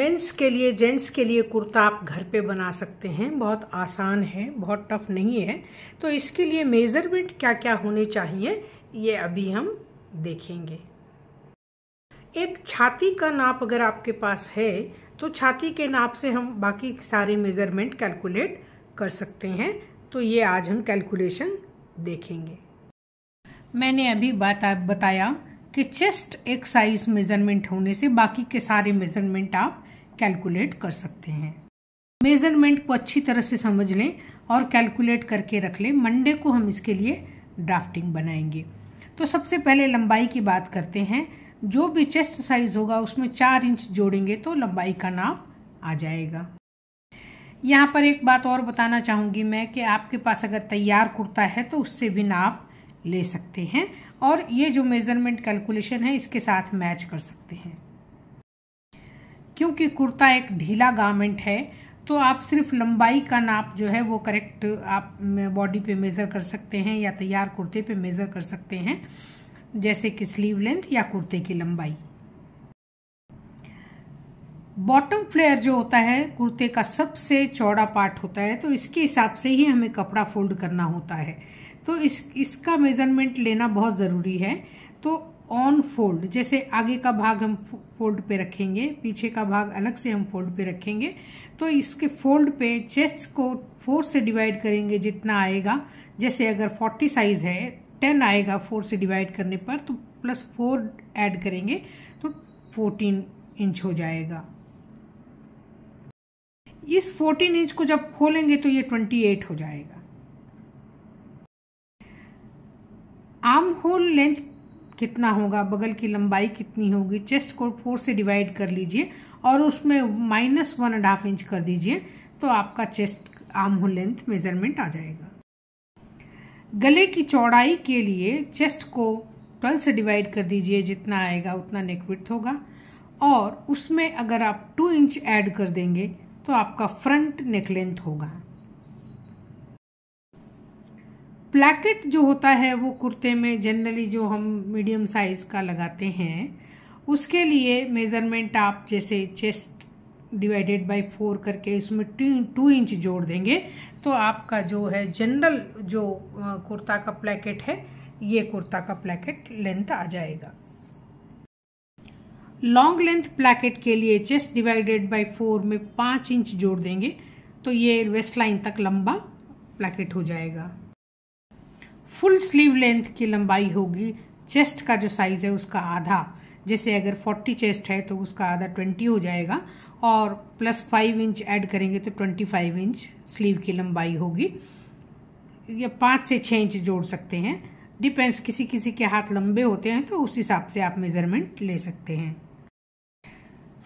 mains के लिए gents के लिए कुर्ता आप घर पे बना सकते हैं बहुत आसान है बहुत टफ नहीं है तो इसके लिए मेज़रमेंट क्या क्या होने चाहिए ये अभी हम देखेंगे एक छाती का नाप अगर आपके पास है तो छाती के नाप से हम बाकी सारे मेज़रमेंट कैलकुलेट कर सकते हैं तो ये आज हम कैलकुलेशन देखेंगे मैंने अभी बात बताया कि चेस्ट एक साइज मेज़रमेंट होने से बाकी के सारे मेज़रमेंट आप कैलकुलेट कर सकते हैं मेज़रमेंट को अच्छी तरह से समझ लें और कैलकुलेट करके रख लें मंडे को हम इसके लिए ड्राफ्टिंग बनाएंगे तो सबसे पहले लंबाई की बात करते हैं जो भी चेस्ट साइज़ होगा उसमें चार इंच जोड़ेंगे तो लंबाई का नाप आ जाएगा यहाँ पर एक बात और बताना चाहूँगी मैं कि आपके पास अगर तैयार कुर्ता है तो उससे भी नाप ले सकते हैं और ये जो मेज़रमेंट कैलकुलेशन है इसके साथ मैच कर सकते हैं क्योंकि कुर्ता एक ढीला गारमेंट है तो आप सिर्फ लंबाई का नाप जो है वो करेक्ट आप बॉडी पे मेज़र कर सकते हैं या तैयार कुर्ते पे मेज़र कर सकते हैं जैसे कि स्लीव लेंथ या कुर्ते की लंबाई बॉटम फ्लेयर जो होता है कुर्ते का सबसे चौड़ा पार्ट होता है तो इसके हिसाब से ही हमें कपड़ा फोल्ड करना होता है तो इस इसका मेज़रमेंट लेना बहुत ज़रूरी है तो ऑन फोल्ड जैसे आगे का भाग हम फोल्ड पे रखेंगे पीछे का भाग अलग से हम फोल्ड पे रखेंगे तो इसके फोल्ड पे चेस्ट को फोर से डिवाइड करेंगे जितना आएगा जैसे अगर फोर्टी साइज़ है टेन आएगा फोर से डिवाइड करने पर तो प्लस फोर ऐड करेंगे तो फोर्टीन इंच हो जाएगा इस फोर्टीन इंच को जब खोलेंगे तो ये ट्वेंटी एट हो जाएगा आर्म होल लेंथ कितना होगा बगल की लंबाई कितनी होगी चेस्ट को फोर से डिवाइड कर लीजिए और उसमें minus one and half inch कर दीजिए तो आपका chest arm hole length measurement आ जाएगा गले की चौड़ाई के लिए चेस्ट को ट्वेल्व से डिवाइड कर दीजिए जितना आएगा उतना नेकविथ होगा और उसमें अगर आप टू इंच ऐड कर देंगे तो आपका फ्रंट नेक लेंथ होगा प्लैकेट जो होता है वो कुर्ते में जनरली जो हम मीडियम साइज़ का लगाते हैं उसके लिए मेज़रमेंट आप जैसे चेस्ट डिवाइडेड बाय फोर करके इसमें टू टू इंच जोड़ देंगे तो आपका जो है जनरल जो कुर्ता का प्लैकेट है ये कुर्ता का प्लैकेट लेंथ आ जाएगा लॉन्ग लेंथ प्लैकेट के लिए चेस्ट डिवाइडेड बाय फोर में पाँच इंच जोड़ देंगे तो ये वेस्ट लाइन तक लंबा प्लैकेट हो जाएगा फुल स्लीव लेंथ की लंबाई होगी चेस्ट का जो साइज़ है उसका आधा जैसे अगर फोर्टी चेस्ट है तो उसका आधा ट्वेंटी हो जाएगा और प्लस फाइव इंच ऐड करेंगे तो ट्वेंटी फाइव इंच स्लीव की लंबाई होगी या पाँच से छः इंच जोड़ सकते हैं डिपेंड्स किसी किसी के हाथ लंबे होते हैं तो उस हिसाब से आप मेज़रमेंट ले सकते हैं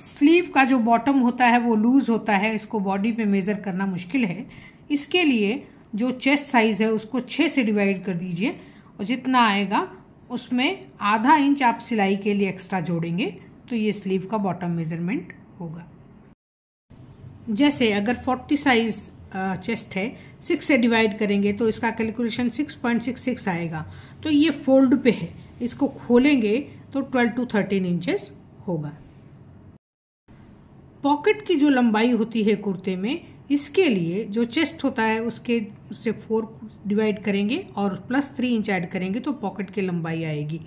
स्लीव का जो बॉटम होता है वो लूज़ होता है इसको बॉडी पे मेज़र करना मुश्किल है इसके लिए जो चेस्ट साइज़ है उसको छः से डिवाइड कर दीजिए और जितना आएगा उसमें आधा इंच आप सिलाई के लिए एक्स्ट्रा जोड़ेंगे तो ये स्लीव का बॉटम मेज़रमेंट होगा जैसे अगर 40 साइज़ चेस्ट है सिक्स से डिवाइड करेंगे तो इसका कैलकुलेशन 6.66 आएगा तो ये फोल्ड पे है इसको खोलेंगे तो 12 टू 13 इंचेस होगा पॉकेट की जो लंबाई होती है कुर्ते में इसके लिए जो चेस्ट होता है उसके उससे फोर डिवाइड करेंगे और प्लस थ्री इंच ऐड करेंगे तो पॉकेट की लंबाई आएगी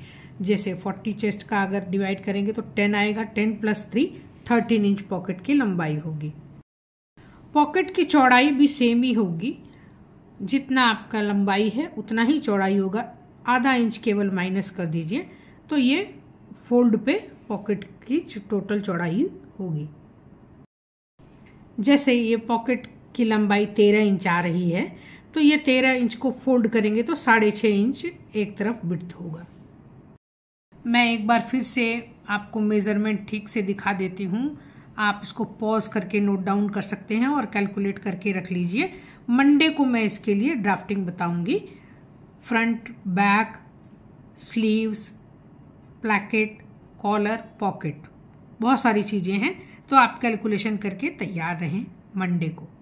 जैसे फोर्टी चेस्ट का अगर डिवाइड करेंगे तो टेन आएगा ten plus three thirteen inch pocket की लंबाई होगी पॉकेट की चौड़ाई भी सेम ही होगी जितना आपका लंबाई है उतना ही चौड़ाई होगा आधा इंच केवल माइनस कर दीजिए तो ये फोल्ड पे पॉकेट की टोटल चौड़ाई होगी जैसे ये पॉकेट की लंबाई तेरह इंच आ रही है तो ये तेरह इंच को फोल्ड करेंगे तो साढ़े छः इंच एक तरफ बिट होगा मैं एक बार फिर से आपको मेज़रमेंट ठीक से दिखा देती हूँ आप इसको पॉज करके नोट डाउन कर सकते हैं और कैलकुलेट करके रख लीजिए मंडे को मैं इसके लिए ड्राफ्टिंग बताऊंगी front back sleeves placket collar pocket बहुत सारी चीज़ें हैं तो आप कैलकुलेशन करके तैयार रहें मंडे को